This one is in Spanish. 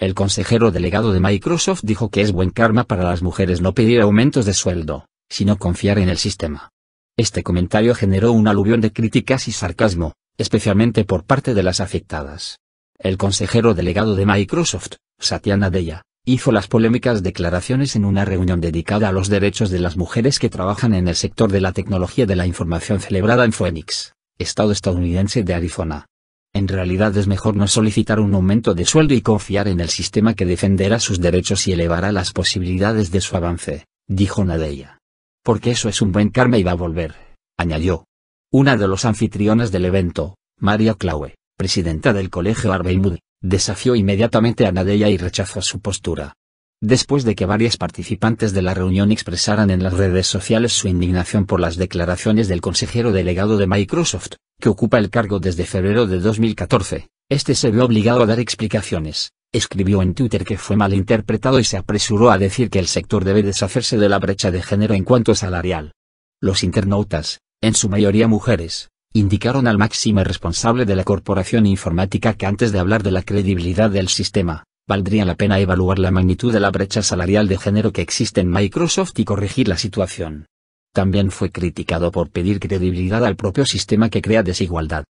El consejero delegado de Microsoft dijo que es buen karma para las mujeres no pedir aumentos de sueldo, sino confiar en el sistema. Este comentario generó un aluvión de críticas y sarcasmo, especialmente por parte de las afectadas. El consejero delegado de Microsoft, Satya Nadella, hizo las polémicas declaraciones en una reunión dedicada a los derechos de las mujeres que trabajan en el sector de la tecnología de la información celebrada en Phoenix, estado estadounidense de Arizona en realidad es mejor no solicitar un aumento de sueldo y confiar en el sistema que defenderá sus derechos y elevará las posibilidades de su avance, dijo Nadella. Porque eso es un buen karma y va a volver, añadió. Una de los anfitriones del evento, María Claue, presidenta del Colegio Arbeimud, desafió inmediatamente a Nadella y rechazó su postura. Después de que varias participantes de la reunión expresaran en las redes sociales su indignación por las declaraciones del consejero delegado de Microsoft, que ocupa el cargo desde febrero de 2014, este se vio obligado a dar explicaciones. Escribió en Twitter que fue malinterpretado y se apresuró a decir que el sector debe deshacerse de la brecha de género en cuanto salarial. Los internautas, en su mayoría mujeres, indicaron al máximo responsable de la corporación informática que antes de hablar de la credibilidad del sistema, valdría la pena evaluar la magnitud de la brecha salarial de género que existe en Microsoft y corregir la situación. También fue criticado por pedir credibilidad al propio sistema que crea desigualdad.